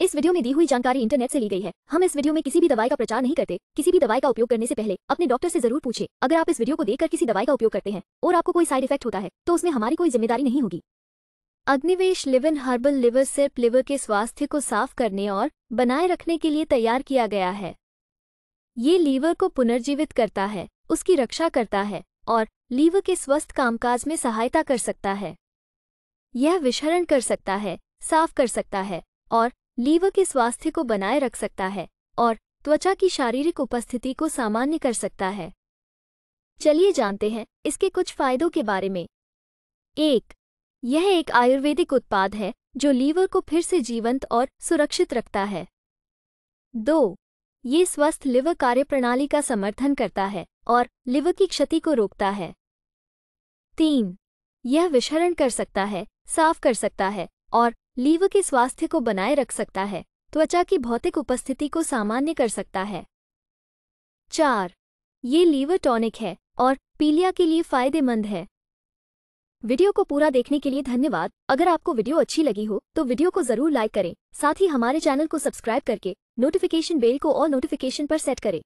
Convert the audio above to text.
इस वीडियो में दी हुई जानकारी इंटरनेट से ली गई है हम इस वीडियो में किसी भी दवाई का प्रचार नहीं करते किसी भी दवाई का उपयोग करने से पहले अपने डॉक्टर से जरूर पूछे अगर आप इस वीडियो को देखकर किसी दवाई का उपयोग करते हैं और आपको कोई साइड इफेक्ट होता है तो उसमें हमारी कोई जिम्मेदारी नहीं होगी अग्निवेश लिवन हर्बल लिवर सिर्फ लिवर के स्वास्थ्य को साफ करने और बनाए रखने के लिए तैयार किया गया है ये लीवर को पुनर्जीवित करता है उसकी रक्षा करता है और लीवर के स्वस्थ कामकाज में सहायता कर सकता है यह विशरण कर सकता है साफ कर सकता है और लीवर के स्वास्थ्य को बनाए रख सकता है और त्वचा की शारीरिक उपस्थिति को सामान्य कर सकता है चलिए जानते हैं इसके कुछ फायदों के बारे में एक यह एक आयुर्वेदिक उत्पाद है जो लीवर को फिर से जीवंत और सुरक्षित रखता है दो ये स्वस्थ लिवर कार्यप्रणाली का समर्थन करता है और लिवर की क्षति को रोकता है तीन यह विषहरण कर सकता है साफ कर सकता है और लीव के स्वास्थ्य को बनाए रख सकता है त्वचा की भौतिक उपस्थिति को सामान्य कर सकता है चार ये लीवर टॉनिक है और पीलिया के लिए फायदेमंद है वीडियो को पूरा देखने के लिए धन्यवाद अगर आपको वीडियो अच्छी लगी हो तो वीडियो को जरूर लाइक करें साथ ही हमारे चैनल को सब्सक्राइब करके नोटिफिकेशन बेल को और नोटिफिकेशन पर सेट करें